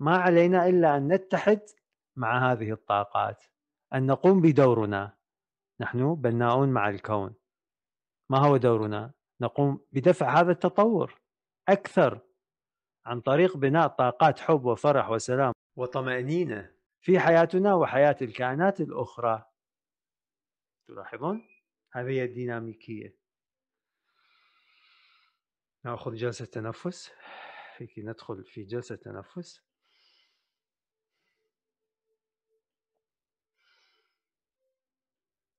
ما علينا الا ان نتحد مع هذه الطاقات ان نقوم بدورنا نحن بناؤون مع الكون ما هو دورنا نقوم بدفع هذا التطور اكثر عن طريق بناء طاقات حب وفرح وسلام وطمأنينة في حياتنا وحياة الكائنات الأخرى تلاحظون هذه هي الديناميكية نأخذ جلسة تنفس ندخل في جلسة تنفس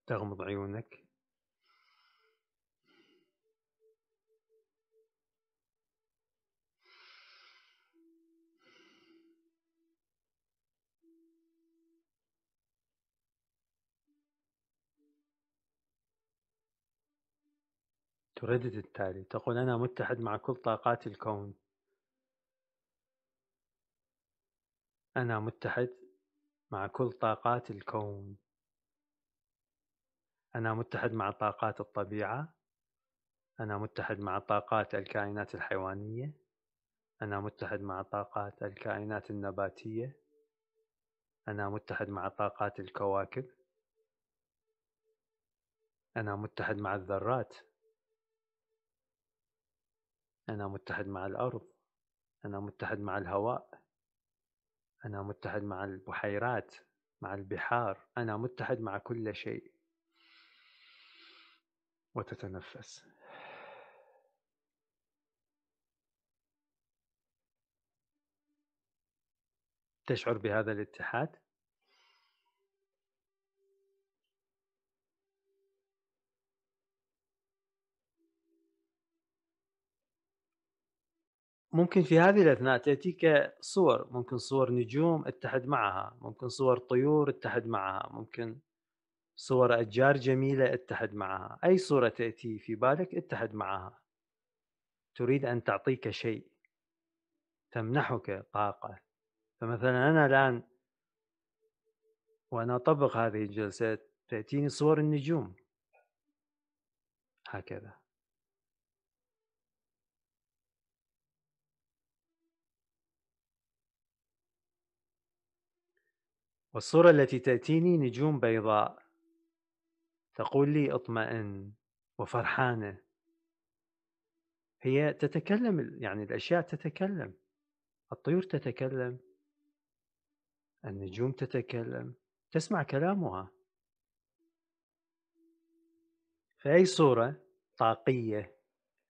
تغمض عيونك تردد التالي تقول أنا متحد مع كل طاقات الكون أنا متحد مع كل طاقات الكون أنا متحد مع طاقات الطبيعة أنا متحد مع طاقات الكائنات الحيوانية أنا متحد مع طاقات الكائنات النباتية أنا متحد مع طاقات الكواكب أنا متحد مع الذرات أنا متحد مع الأرض أنا متحد مع الهواء أنا متحد مع البحيرات مع البحار أنا متحد مع كل شيء وتتنفس تشعر بهذا الاتحاد ممكن في هذه الاثناء تاتيك صور ممكن صور نجوم اتحد معها ممكن صور طيور اتحد معها ممكن صور أشجار جميلة اتحد معها أي صورة تأتي في بالك اتحد معها تريد أن تعطيك شيء تمنحك طاقة فمثلا أنا الآن وأنا أطبق هذه الجلسات تأتيني صور النجوم هكذا والصورة التي تأتيني نجوم بيضاء تقول لي اطمئن وفرحانة هي تتكلم يعني الأشياء تتكلم الطيور تتكلم النجوم تتكلم تسمع كلامها فأي صورة طاقية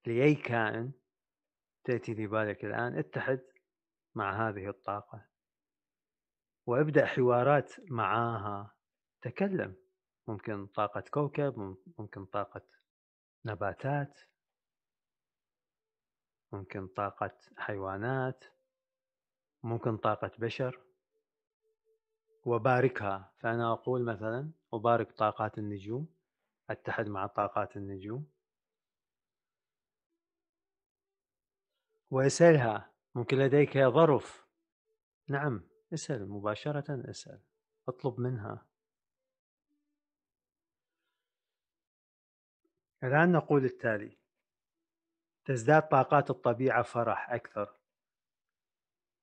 لأي كائن تأتي في بالك الآن اتحد مع هذه الطاقة وابدأ حوارات معها تكلم ممكن طاقة كوكب ممكن طاقة نباتات ممكن طاقة حيوانات ممكن طاقة بشر وباركها فأنا أقول مثلا أبارك طاقات النجوم أتحد مع طاقات النجوم واسألها ممكن لديك ظرف نعم اسأل مباشرة اسأل اطلب منها الآن نقول التالي تزداد طاقات الطبيعة فرح أكثر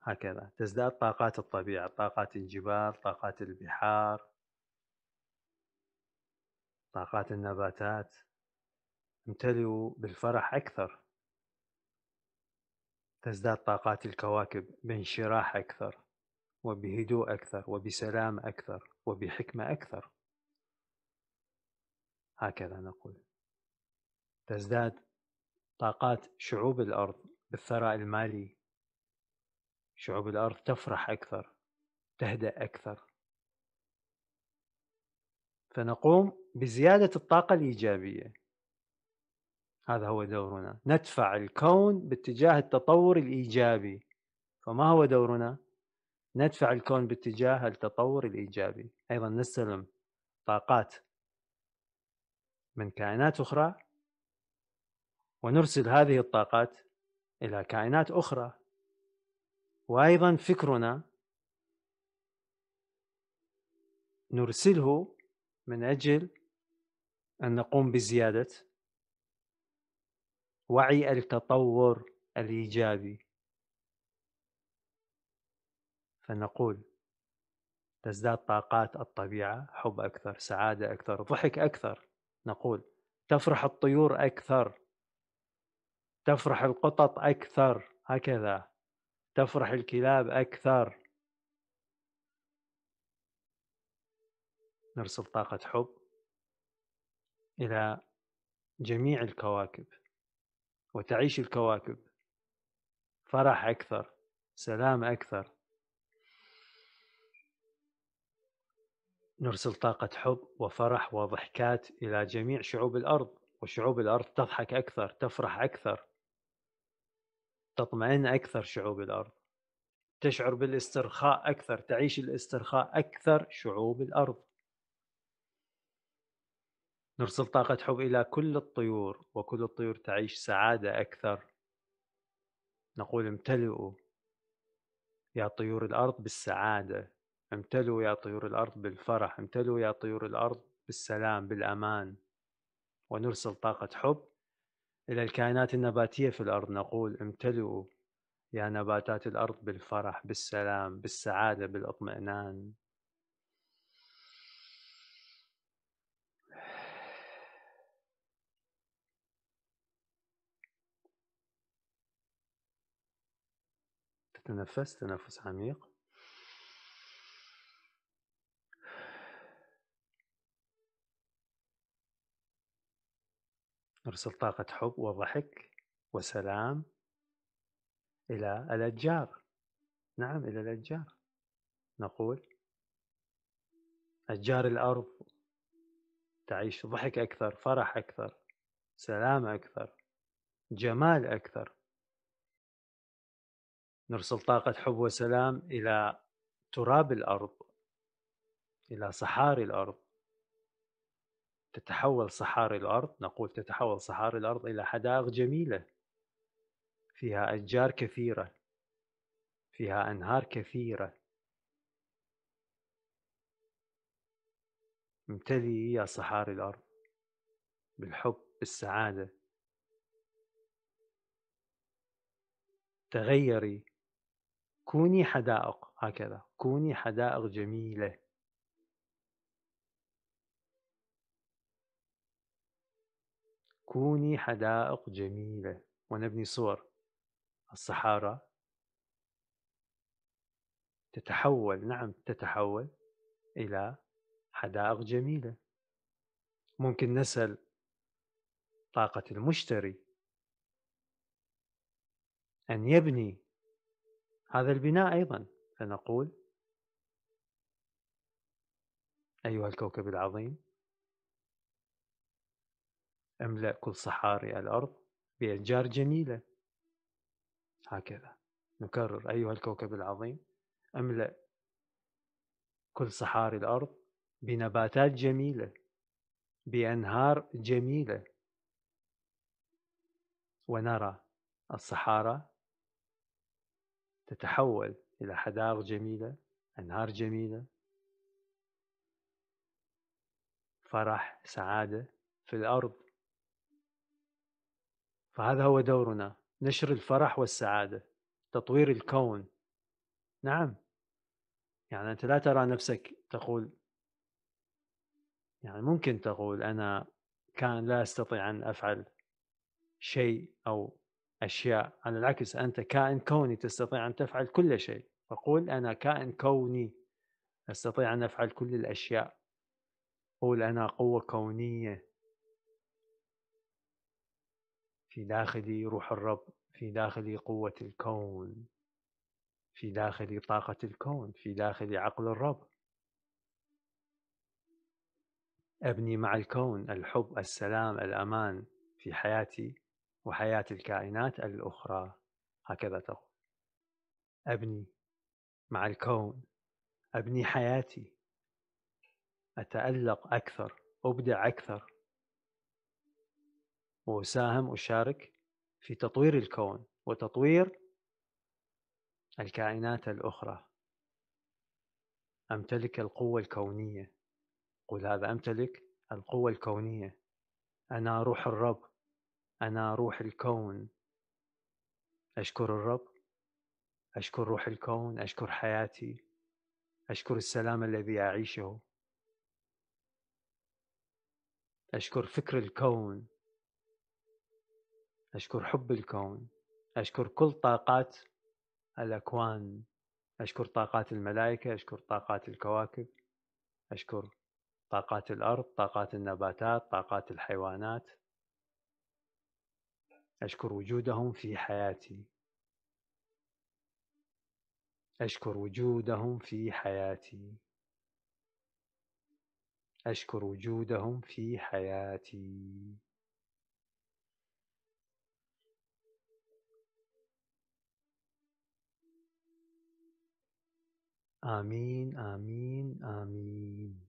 هكذا تزداد طاقات الطبيعة طاقات الجبال طاقات البحار طاقات النباتات امتلئوا بالفرح أكثر تزداد طاقات الكواكب بانشراح أكثر وبهدوء أكثر وبسلام أكثر وبحكمة أكثر هكذا نقول تزداد طاقات شعوب الأرض بالثراء المالي شعوب الأرض تفرح أكثر تهدأ أكثر فنقوم بزيادة الطاقة الإيجابية هذا هو دورنا ندفع الكون باتجاه التطور الإيجابي فما هو دورنا؟ ندفع الكون باتجاه التطور الإيجابي أيضا نستلم طاقات من كائنات أخرى ونرسل هذه الطاقات إلى كائنات أخرى وأيضا فكرنا نرسله من أجل أن نقوم بزيادة وعي التطور الإيجابي فنقول تزداد طاقات الطبيعة حب أكثر سعادة أكثر ضحك أكثر نقول تفرح الطيور أكثر تفرح القطط أكثر هكذا تفرح الكلاب أكثر نرسل طاقة حب إلى جميع الكواكب وتعيش الكواكب فرح أكثر سلام أكثر نرسل طاقة حب وفرح وضحكات إلى جميع شعوب الأرض وشعوب الأرض تضحك أكثر تفرح أكثر تطمئن اكثر شعوب الارض تشعر بالاسترخاء اكثر تعيش الاسترخاء اكثر شعوب الارض نرسل طاقة حب إلى كل الطيور وكل الطيور تعيش سعادة أكثر نقول امتلئوا يا طيور الأرض بالسعادة امتلئوا يا طيور الأرض بالفرح امتلئوا يا طيور الأرض بالسلام بالأمان ونرسل طاقة حب إلى الكائنات النباتية في الأرض نقول امتلئوا يا نباتات الأرض بالفرح بالسلام بالسعادة بالاطمئنان تتنفس تنفس عميق نرسل طاقة حب وضحك وسلام إلى الأشجار نعم إلى الأشجار نقول أشجار الأرض تعيش ضحك أكثر فرح أكثر سلام أكثر جمال أكثر نرسل طاقة حب وسلام إلى تراب الأرض إلى صحاري الأرض تتحول صحاري الأرض نقول تتحول صحاري الأرض إلى حدائق جميلة فيها أشجار كثيرة فيها أنهار كثيرة امتلئ يا صحاري الأرض بالحب بالسعادة تغيري كوني حدائق هكذا كوني حدائق جميله كوني حدائق جميلة ونبني صور الصحارى تتحول نعم تتحول إلى حدائق جميلة ممكن نسأل طاقة المشتري أن يبني هذا البناء أيضا فنقول أيها الكوكب العظيم أملأ كل صحاري الأرض بأشجار جميلة هكذا نكرر أيها الكوكب العظيم أملأ كل صحاري الأرض بنباتات جميلة بأنهار جميلة ونرى الصحارى تتحول إلى حدائق جميلة أنهار جميلة فرح سعادة في الأرض فهذا هو دورنا نشر الفرح والسعادة تطوير الكون نعم يعني أنت لا ترى نفسك تقول يعني ممكن تقول أنا كان لا أستطيع أن أفعل شيء أو أشياء على العكس أنت كائن كوني تستطيع أن تفعل كل شيء فقول أنا كائن كوني أستطيع أن أفعل كل الأشياء قول أنا قوة كونية في داخلي روح الرب في داخلي قوة الكون في داخلي طاقة الكون في داخلي عقل الرب أبني مع الكون الحب السلام الأمان في حياتي وحياة الكائنات الأخرى هكذا تقول أبني مع الكون أبني حياتي أتألق أكثر أبدع أكثر وساهم وشارك في تطوير الكون وتطوير الكائنات الأخرى أمتلك القوة الكونية قل هذا أمتلك القوة الكونية أنا روح الرب أنا روح الكون أشكر الرب أشكر روح الكون أشكر حياتي أشكر السلام الذي أعيشه أشكر فكر الكون أشكر حب الكون أشكر كل طاقات الأكوان أشكر طاقات الملائكة أشكر طاقات الكواكب أشكر طاقات الأرض طاقات النباتات طاقات الحيوانات أشكر وجودهم في حياتي أشكر وجودهم في حياتي أشكر وجودهم في حياتي Amin, amin, amin.